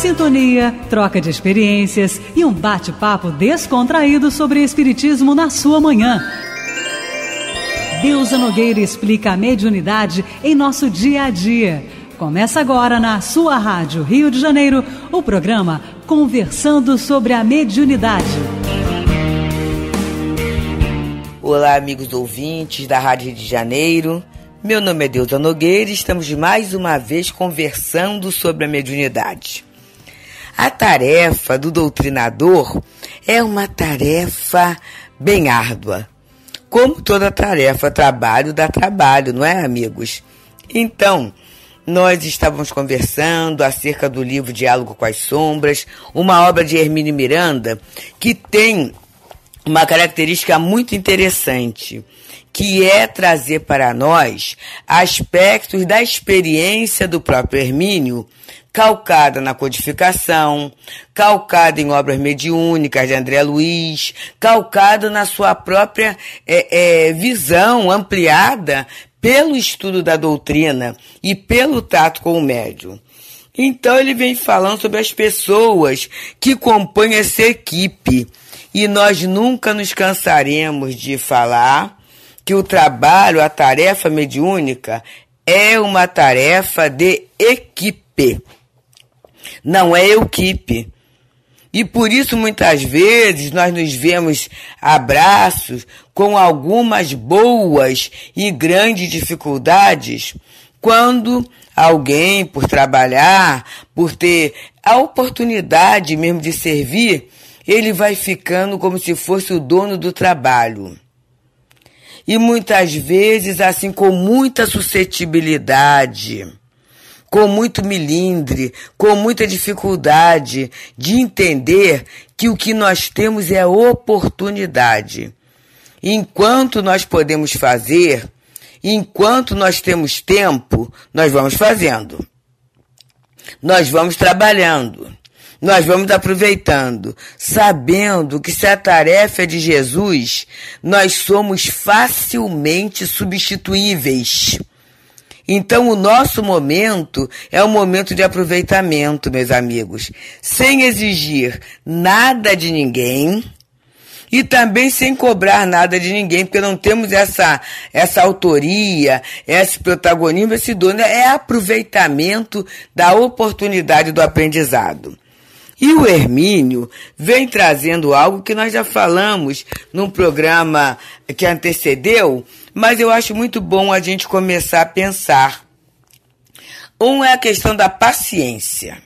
Sintonia, troca de experiências e um bate-papo descontraído sobre Espiritismo na sua manhã. Deusa Nogueira explica a mediunidade em nosso dia a dia. Começa agora na sua Rádio Rio de Janeiro o programa Conversando sobre a Mediunidade. Olá, amigos ouvintes da Rádio Rio de Janeiro. Meu nome é Deusa Nogueira e estamos mais uma vez conversando sobre a mediunidade. A tarefa do doutrinador é uma tarefa bem árdua. Como toda tarefa, trabalho dá trabalho, não é, amigos? Então, nós estávamos conversando acerca do livro Diálogo com as Sombras, uma obra de Hermine Miranda que tem uma característica muito interessante que é trazer para nós aspectos da experiência do próprio Hermínio, calcada na codificação, calcada em obras mediúnicas de André Luiz, calcada na sua própria é, é, visão ampliada pelo estudo da doutrina e pelo tato com o médium. Então ele vem falando sobre as pessoas que compõem essa equipe. E nós nunca nos cansaremos de falar que o trabalho, a tarefa mediúnica, é uma tarefa de equipe. Não é equipe. E por isso muitas vezes nós nos vemos abraços com algumas boas e grandes dificuldades quando alguém, por trabalhar, por ter a oportunidade mesmo de servir, ele vai ficando como se fosse o dono do trabalho e muitas vezes, assim, com muita suscetibilidade, com muito milindre, com muita dificuldade de entender que o que nós temos é oportunidade. Enquanto nós podemos fazer, enquanto nós temos tempo, nós vamos fazendo. Nós vamos trabalhando nós vamos aproveitando, sabendo que se a tarefa é de Jesus, nós somos facilmente substituíveis. Então, o nosso momento é um momento de aproveitamento, meus amigos, sem exigir nada de ninguém e também sem cobrar nada de ninguém, porque não temos essa, essa autoria, esse protagonismo, esse dono. Né? É aproveitamento da oportunidade do aprendizado. E o Hermínio vem trazendo algo que nós já falamos num programa que antecedeu, mas eu acho muito bom a gente começar a pensar. Um é a questão da paciência.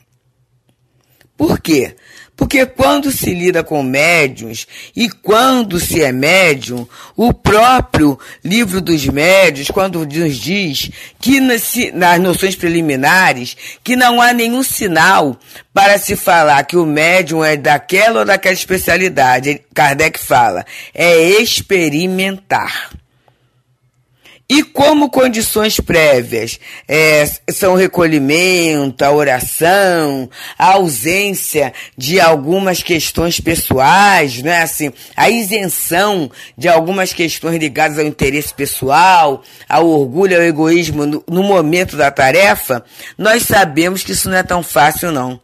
Por quê? Porque quando se lida com médiuns e quando se é médium, o próprio livro dos médiuns, quando nos diz que nas, nas noções preliminares, que não há nenhum sinal para se falar que o médium é daquela ou daquela especialidade, Kardec fala, é experimentar. E como condições prévias é, são recolhimento, a oração, a ausência de algumas questões pessoais, né? Assim, a isenção de algumas questões ligadas ao interesse pessoal, ao orgulho, ao egoísmo no, no momento da tarefa, nós sabemos que isso não é tão fácil, não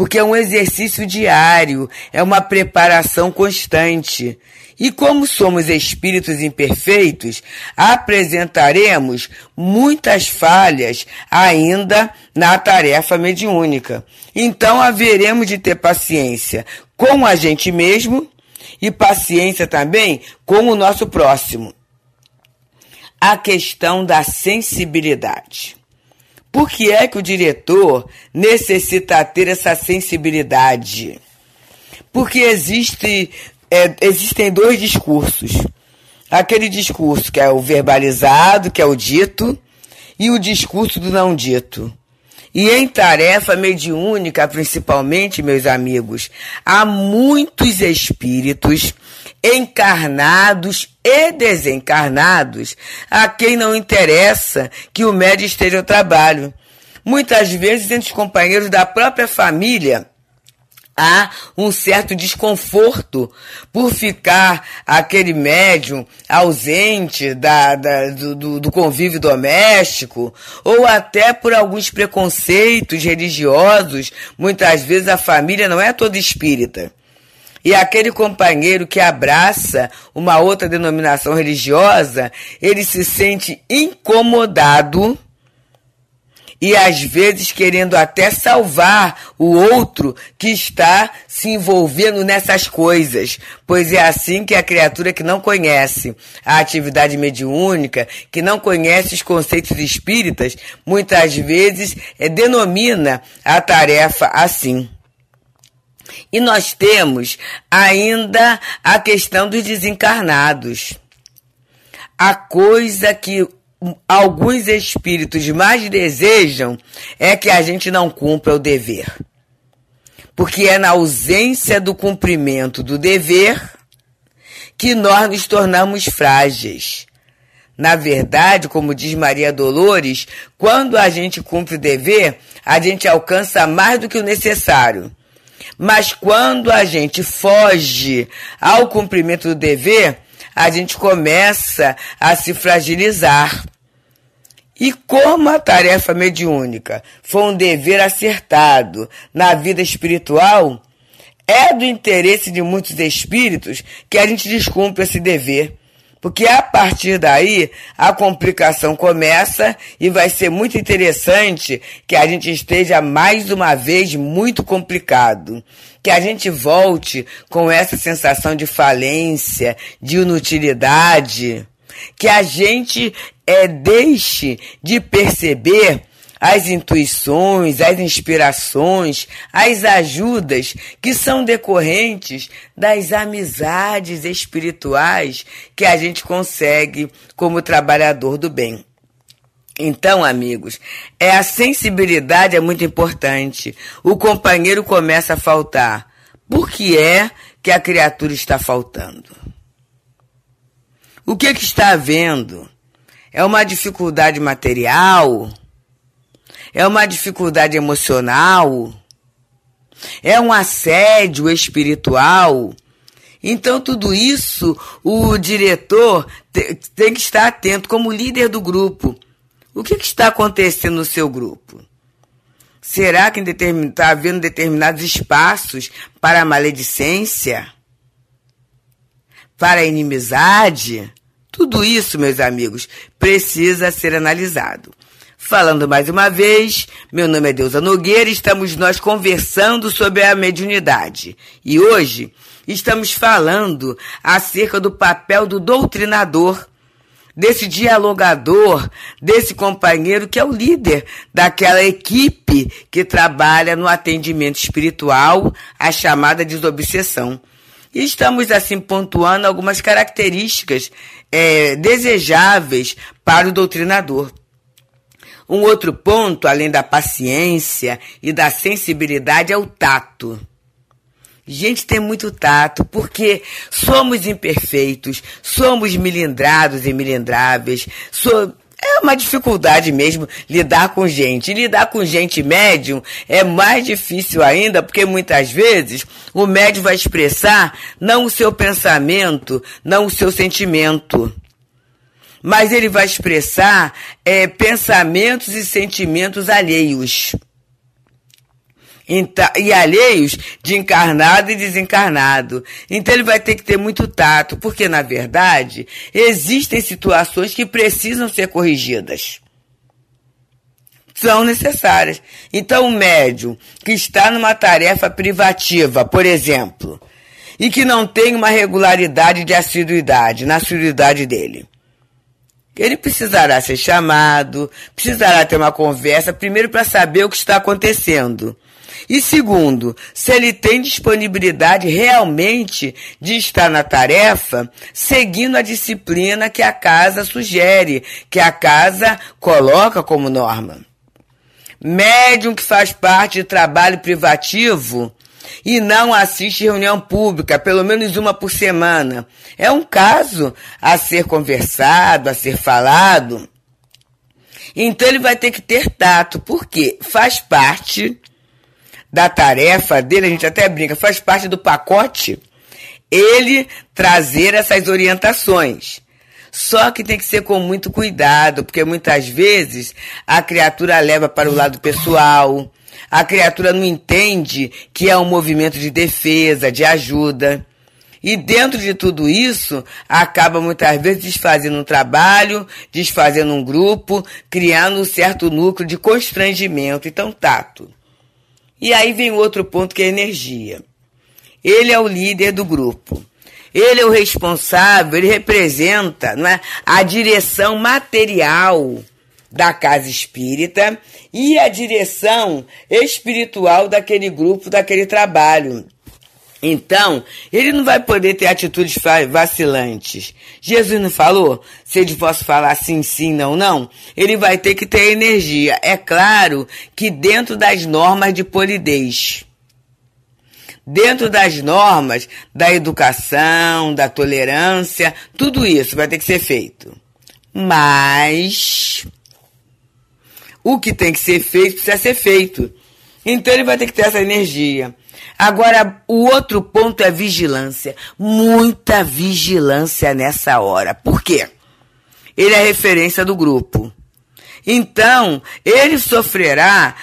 porque é um exercício diário, é uma preparação constante. E como somos espíritos imperfeitos, apresentaremos muitas falhas ainda na tarefa mediúnica. Então haveremos de ter paciência com a gente mesmo e paciência também com o nosso próximo. A questão da sensibilidade. Por que é que o diretor necessita ter essa sensibilidade? Porque existe, é, existem dois discursos. Aquele discurso que é o verbalizado, que é o dito, e o discurso do não dito. E em tarefa mediúnica, principalmente, meus amigos, há muitos espíritos encarnados e desencarnados a quem não interessa que o médio esteja ao trabalho. Muitas vezes entre os companheiros da própria família há um certo desconforto por ficar aquele médium ausente da, da do, do, convívio doméstico, ou até por alguns preconceitos religiosos. Muitas vezes a família não é toda espírita. E aquele companheiro que abraça uma outra denominação religiosa, ele se sente incomodado e às vezes querendo até salvar o outro que está se envolvendo nessas coisas, pois é assim que a criatura que não conhece a atividade mediúnica, que não conhece os conceitos espíritas, muitas vezes é, denomina a tarefa assim. E nós temos ainda a questão dos desencarnados. A coisa que alguns espíritos mais desejam é que a gente não cumpra o dever. Porque é na ausência do cumprimento do dever que nós nos tornamos frágeis. Na verdade, como diz Maria Dolores, quando a gente cumpre o dever, a gente alcança mais do que o necessário. Mas quando a gente foge ao cumprimento do dever, a gente começa a se fragilizar. E como a tarefa mediúnica foi um dever acertado na vida espiritual, é do interesse de muitos espíritos que a gente descumpre esse dever. Porque a partir daí a complicação começa e vai ser muito interessante que a gente esteja mais uma vez muito complicado. Que a gente volte com essa sensação de falência, de inutilidade que a gente é, deixe de perceber as intuições, as inspirações, as ajudas que são decorrentes das amizades espirituais que a gente consegue como trabalhador do bem. Então, amigos, é a sensibilidade é muito importante. O companheiro começa a faltar. Por que é que a criatura está faltando? O que, é que está havendo? É uma dificuldade material? É uma dificuldade emocional? É um assédio espiritual? Então, tudo isso o diretor te, tem que estar atento, como líder do grupo. O que, é que está acontecendo no seu grupo? Será que está havendo determinados espaços para maledicência? Para inimizade? Tudo isso, meus amigos, precisa ser analisado. Falando mais uma vez, meu nome é Deusa Nogueira e estamos nós conversando sobre a mediunidade. E hoje estamos falando acerca do papel do doutrinador, desse dialogador, desse companheiro que é o líder daquela equipe que trabalha no atendimento espiritual, a chamada desobsessão. E estamos, assim, pontuando algumas características é, desejáveis para o doutrinador. Um outro ponto, além da paciência e da sensibilidade, é o tato. Gente, tem muito tato, porque somos imperfeitos, somos milindrados e milindráveis, somos é uma dificuldade mesmo lidar com gente. E lidar com gente médium é mais difícil ainda, porque muitas vezes o médium vai expressar não o seu pensamento, não o seu sentimento mas ele vai expressar é, pensamentos e sentimentos alheios e alheios de encarnado e desencarnado. Então ele vai ter que ter muito tato, porque na verdade existem situações que precisam ser corrigidas. São necessárias. Então o médium que está numa tarefa privativa, por exemplo, e que não tem uma regularidade de assiduidade, na assiduidade dele. Ele precisará ser chamado, precisará ter uma conversa, primeiro para saber o que está acontecendo. E segundo, se ele tem disponibilidade realmente de estar na tarefa, seguindo a disciplina que a casa sugere, que a casa coloca como norma. Médium que faz parte de trabalho privativo e não assiste reunião pública, pelo menos uma por semana. É um caso a ser conversado, a ser falado. Então ele vai ter que ter tato, porque faz parte da tarefa dele, a gente até brinca, faz parte do pacote ele trazer essas orientações. Só que tem que ser com muito cuidado, porque muitas vezes a criatura leva para o lado pessoal, a criatura não entende que é um movimento de defesa, de ajuda. E dentro de tudo isso, acaba muitas vezes desfazendo um trabalho, desfazendo um grupo, criando um certo núcleo de constrangimento. Então, tato. E aí vem outro ponto que é energia. Ele é o líder do grupo. Ele é o responsável, ele representa é, a direção material da casa espírita e a direção espiritual daquele grupo, daquele trabalho. Então, ele não vai poder ter atitudes vacilantes. Jesus não falou? Se ele posso falar sim, sim, não, não, ele vai ter que ter energia. É claro que dentro das normas de polidez. Dentro das normas da educação, da tolerância, tudo isso vai ter que ser feito. Mas o que tem que ser feito precisa ser feito. Então ele vai ter que ter essa energia. Agora, o outro ponto é vigilância. Muita vigilância nessa hora. Por quê? Ele é referência do grupo. Então, ele sofrerá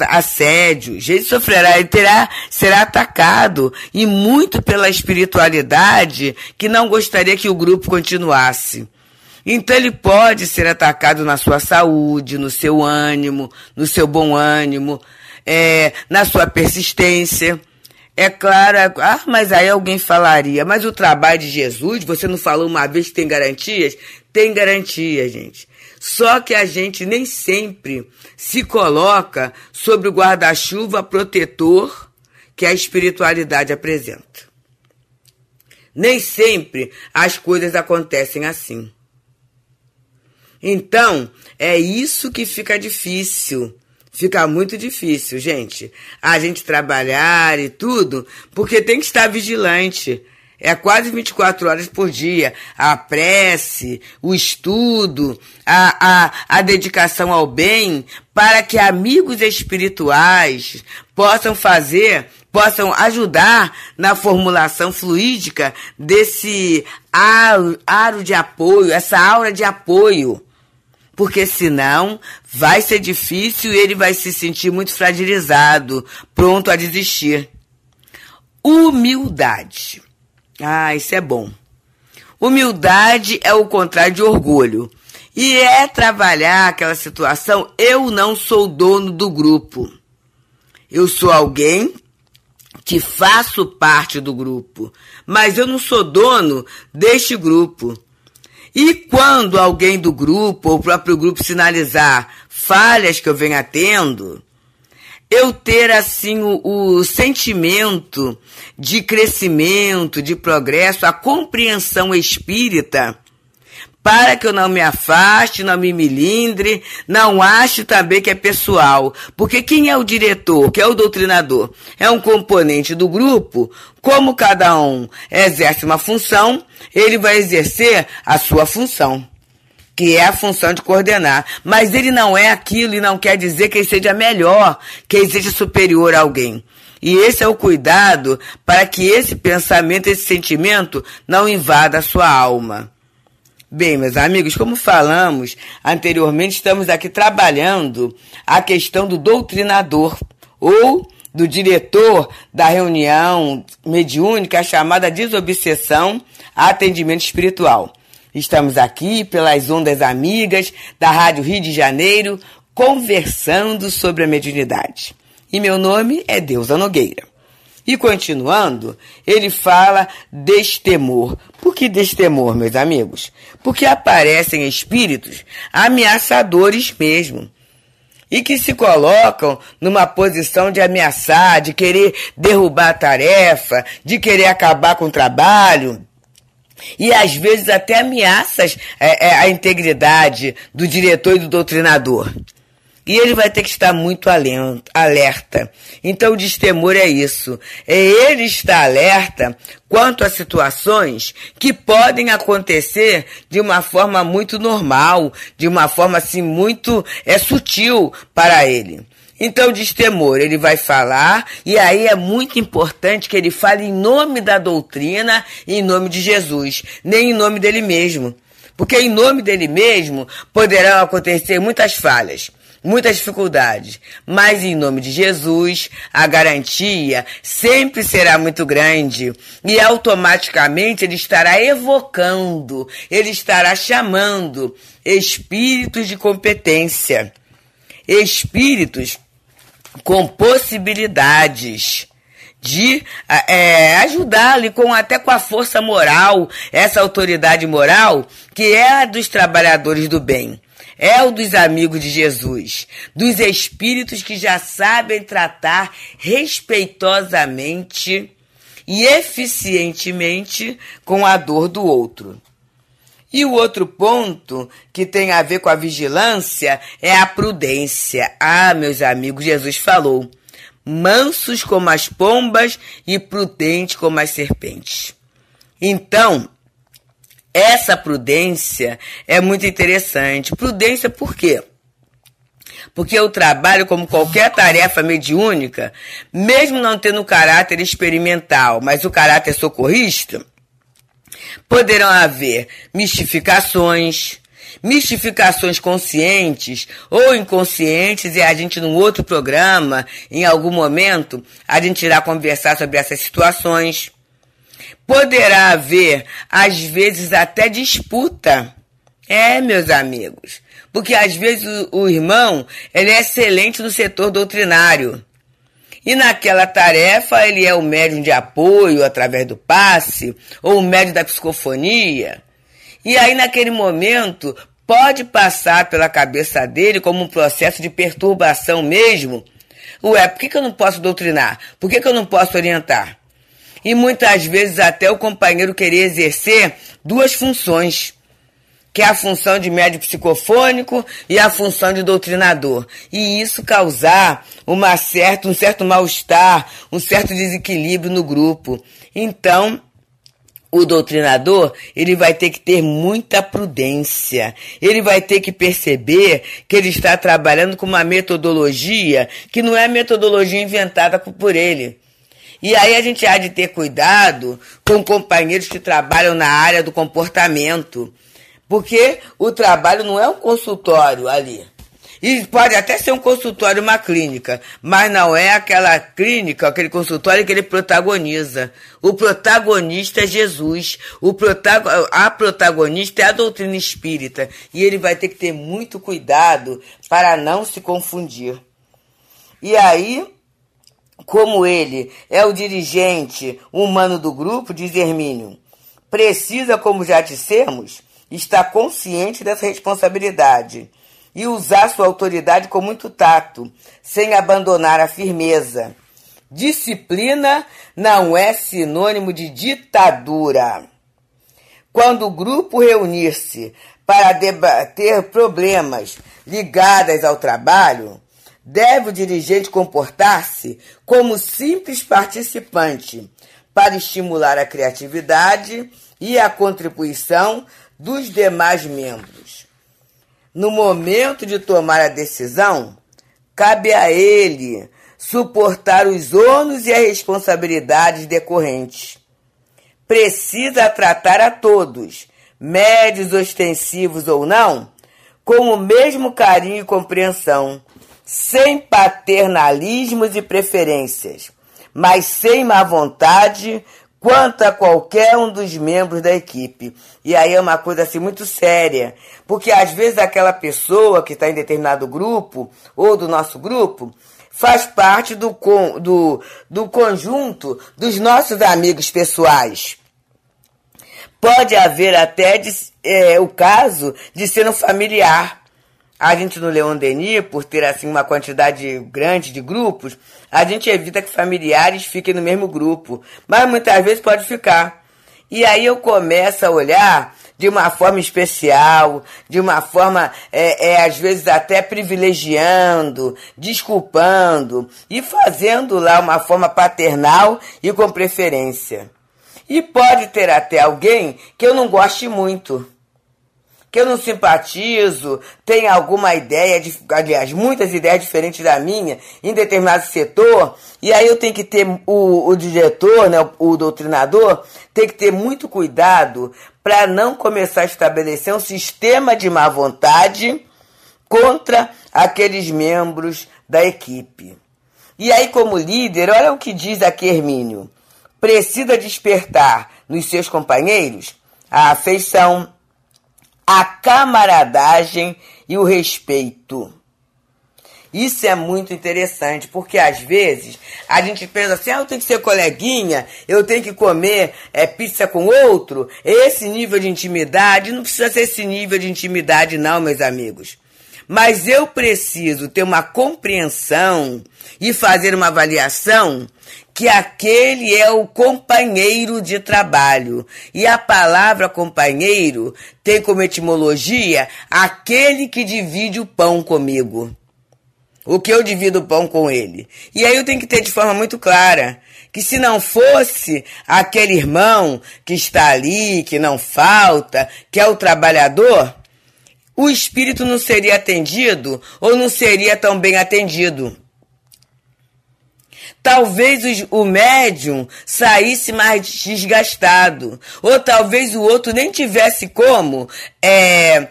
assédios, ele sofrerá, ele terá, será atacado, e muito pela espiritualidade que não gostaria que o grupo continuasse. Então ele pode ser atacado na sua saúde, no seu ânimo, no seu bom ânimo, é, na sua persistência. É claro, é, ah, mas aí alguém falaria, mas o trabalho de Jesus, você não falou uma vez que tem garantias? Tem garantia, gente. Só que a gente nem sempre se coloca sobre o guarda-chuva protetor que a espiritualidade apresenta. Nem sempre as coisas acontecem assim. Então, é isso que fica difícil fica muito difícil, gente, a gente trabalhar e tudo, porque tem que estar vigilante. É quase 24 horas por dia. A prece, o estudo, a, a, a dedicação ao bem, para que amigos espirituais possam fazer, possam ajudar na formulação fluídica desse aro, aro de apoio, essa aura de apoio porque senão vai ser difícil e ele vai se sentir muito fragilizado, pronto a desistir. Humildade. Ah, isso é bom. Humildade é o contrário de orgulho. E é trabalhar aquela situação, eu não sou dono do grupo. Eu sou alguém que faço parte do grupo, mas eu não sou dono deste grupo. E quando alguém do grupo ou o próprio grupo sinalizar falhas que eu venha tendo, eu ter assim o, o, sentimento de crescimento, de progresso, a compreensão espírita para que eu não me afaste, não me milindre, não ache também que é pessoal, porque quem é o diretor, que é o doutrinador, é um componente do grupo, como cada um exerce uma função, ele vai exercer a sua função. Que é a função de coordenar. Mas ele não é aquilo e não quer dizer que ele seja melhor, que ele seja superior a alguém. E esse é o cuidado para que esse pensamento, esse sentimento não invada a sua alma. Bem, meus amigos, como falamos anteriormente, estamos aqui trabalhando a questão do doutrinador ou do diretor da reunião mediúnica chamada desobsessão a atendimento espiritual. Estamos aqui pelas ondas amigas da Rádio Rio de Janeiro conversando sobre a mediunidade. E meu nome é Deusa Nogueira. E continuando, ele fala destemor. Por que destemor, meus amigos? Porque aparecem espíritos ameaçadores mesmo. E que se colocam numa posição de ameaçar, de querer derrubar a tarefa, de querer acabar com o trabalho. E às vezes até ameaças é, é, a integridade do diretor e do doutrinador. E ele vai ter que estar muito alerta. Então, o destemor é isso. É ele estar alerta quanto a situações que podem acontecer de uma forma muito normal, de uma forma assim muito é sutil para ele. Então, destemor, ele vai falar, e aí é muito importante que ele fale em nome da doutrina, em nome de Jesus, nem em nome dele mesmo. Porque em nome dele mesmo poderão acontecer muitas falhas muitas dificuldades, mas em nome de Jesus, a garantia sempre será muito grande e automaticamente ele estará evocando, ele estará chamando espíritos de competência, espíritos com possibilidades de ah, é, ajudá-lo com até com a força moral, essa autoridade moral que é a dos trabalhadores do bem é o dos amigos de Jesus, dos espíritos que já sabem tratar respeitosamente e eficientemente com a dor do outro. E o outro ponto que tem a ver com a vigilância é a prudência. Ah, meus amigos, Jesus falou: mansos como as pombas e prudentes como as serpentes. Então, essa prudência é muito interessante. Prudência por quê? Porque eu trabalho como qualquer tarefa mediúnica, mesmo não tendo caráter experimental, mas o caráter socorrista, poderão haver mistificações, mistificações conscientes ou inconscientes, e a gente, num outro programa, em algum momento, a gente irá conversar sobre essas situações. Poderá haver, às vezes, até disputa. É, meus amigos, porque às vezes o, o irmão ele é excelente no setor doutrinário. E naquela tarefa ele é o médium de apoio através do passe ou o médium da psicofonia. E aí naquele momento pode passar pela cabeça dele como um processo de perturbação mesmo. Ué, por que, que eu não posso doutrinar? Por que, que eu não posso orientar? e muitas vezes até o companheiro querer exercer duas funções, que é a função de médico psicofônico e a função de doutrinador. E isso causar uma certa, um certo mal-estar, um certo desequilíbrio no grupo. Então, o doutrinador, ele vai ter que ter muita prudência. Ele vai ter que perceber que ele está trabalhando com uma metodologia que não é a metodologia inventada por ele e aí a gente há de ter cuidado com companheiros que trabalham na área do comportamento, porque o trabalho não é um consultório ali. E pode até ser um consultório, uma clínica, mas não é aquela clínica, aquele consultório que ele protagoniza. O protagonista é Jesus. O protago a protagonista é a doutrina espírita. E ele vai ter que ter muito cuidado para não se confundir. E aí, como ele é o dirigente humano do grupo, diz Hermínio, precisa, como já dissemos, estar consciente dessa responsabilidade e usar sua autoridade com muito tato, sem abandonar a firmeza. Disciplina não é sinônimo de ditadura. Quando o grupo reunir-se para debater problemas ligados ao trabalho, deve o dirigente comportar-se como simples participante para estimular a criatividade e a contribuição dos demais membros. No momento de tomar a decisão, cabe a ele suportar os ônus e as responsabilidades decorrentes. Precisa tratar a todos, médios ostensivos ou não, com o mesmo carinho e compreensão sem paternalismos e preferências, mas sem má vontade quanto a qualquer um dos membros da equipe. E aí é uma coisa assim muito séria, porque às vezes aquela pessoa que está em determinado grupo ou do nosso grupo faz parte do, do, do conjunto dos nossos amigos pessoais. Pode haver até de, é, o caso de ser um familiar a gente no Leon Denis, por ter assim uma quantidade grande de grupos, a gente evita que familiares fiquem no mesmo grupo, mas muitas vezes pode ficar. E aí eu começo a olhar de uma forma especial, de uma forma, é, é, às vezes até privilegiando, desculpando e fazendo lá uma forma paternal e com preferência. E pode ter até alguém que eu não goste muito que eu não simpatizo, tem alguma ideia, de, aliás, muitas ideias diferentes da minha em determinado setor, e aí eu tenho que ter o, o diretor, né, o, o doutrinador, tem que ter muito cuidado para não começar a estabelecer um sistema de má vontade contra aqueles membros da equipe. E aí, como líder, olha o que diz aqui Hermínio: precisa despertar nos seus companheiros a ah, afeição a camaradagem e o respeito. Isso é muito interessante, porque às vezes a gente pensa assim: ah, eu tenho que ser coleguinha, eu tenho que comer é, pizza com outro. Esse nível de intimidade, não precisa ser esse nível de intimidade, não, meus amigos. Mas eu preciso ter uma compreensão e fazer uma avaliação que aquele é o companheiro de trabalho. E a palavra companheiro tem como etimologia aquele que divide o pão comigo. O que eu divido o pão com ele. E aí eu tenho que ter de forma muito clara que se não fosse aquele irmão que está ali, que não falta, que é o trabalhador, o espírito não seria atendido ou não seria tão bem atendido. Talvez o médium saísse mais desgastado, ou talvez o outro nem tivesse como é,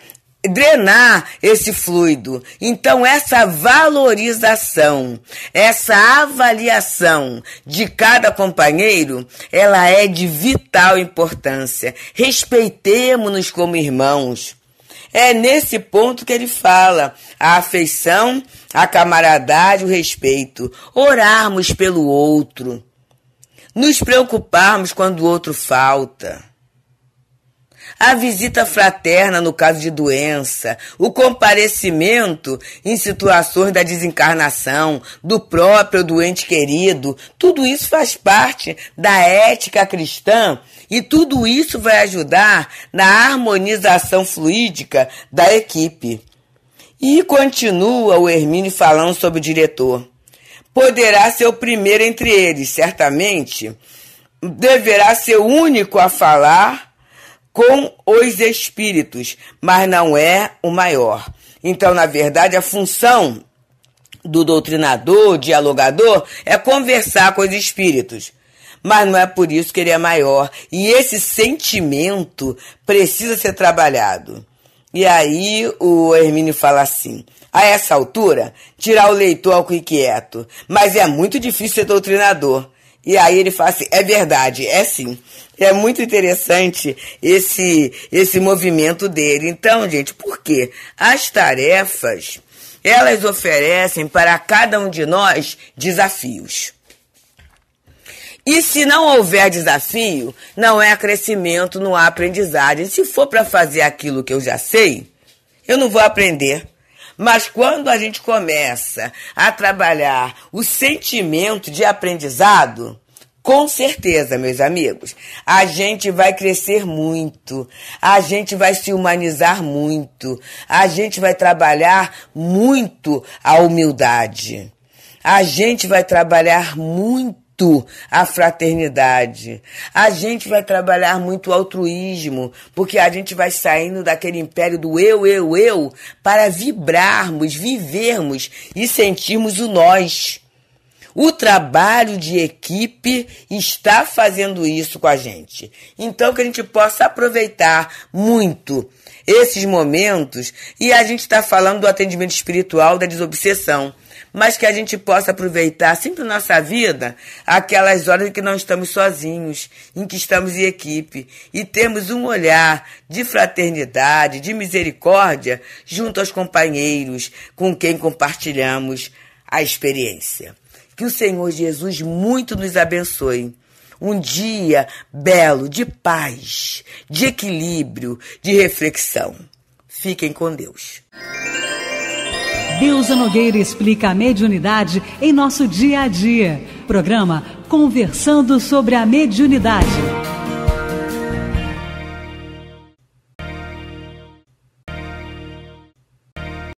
drenar esse fluido. Então, essa valorização, essa avaliação de cada companheiro, ela é de vital importância. Respeitemos-nos como irmãos. É nesse ponto que ele fala: a afeição, a camaradagem, o respeito. Orarmos pelo outro. Nos preocuparmos quando o outro falta a visita fraterna no caso de doença, o comparecimento em situações da desencarnação, do próprio doente querido, tudo isso faz parte da ética cristã e tudo isso vai ajudar na harmonização fluídica da equipe. E continua o Hermínio falando sobre o diretor. Poderá ser o primeiro entre eles, certamente. Deverá ser o único a falar com os espíritos, mas não é o maior. Então, na verdade, a função do doutrinador, dialogador, é conversar com os espíritos. Mas não é por isso que ele é maior. E esse sentimento precisa ser trabalhado. E aí o Hermínio fala assim: a essa altura, tirar o leitor ao inquieto. Mas é muito difícil ser doutrinador. E aí ele fala assim: é verdade, é sim. É muito interessante esse, esse movimento dele. Então, gente, por quê? As tarefas, elas oferecem para cada um de nós desafios. E se não houver desafio, não é crescimento, não há aprendizagem. Se for para fazer aquilo que eu já sei, eu não vou aprender. Mas quando a gente começa a trabalhar o sentimento de aprendizado, com certeza, meus amigos, a gente vai crescer muito, a gente vai se humanizar muito, a gente vai trabalhar muito a humildade. A gente vai trabalhar muito muito a fraternidade. A gente vai trabalhar muito o altruísmo, porque a gente vai saindo daquele império do eu, eu, eu, para vibrarmos, vivermos e sentirmos o nós. O trabalho de equipe está fazendo isso com a gente. Então, que a gente possa aproveitar muito esses momentos, e a gente está falando do atendimento espiritual, da desobsessão, mas que a gente possa aproveitar sempre na nossa vida aquelas horas em que não estamos sozinhos, em que estamos em equipe e temos um olhar de fraternidade, de misericórdia junto aos companheiros com quem compartilhamos a experiência. Que o Senhor Jesus muito nos abençoe um dia belo de paz, de equilíbrio, de reflexão. Fiquem com Deus. Deusa Nogueira explica a mediunidade em nosso dia a dia. Programa Conversando sobre a Mediunidade.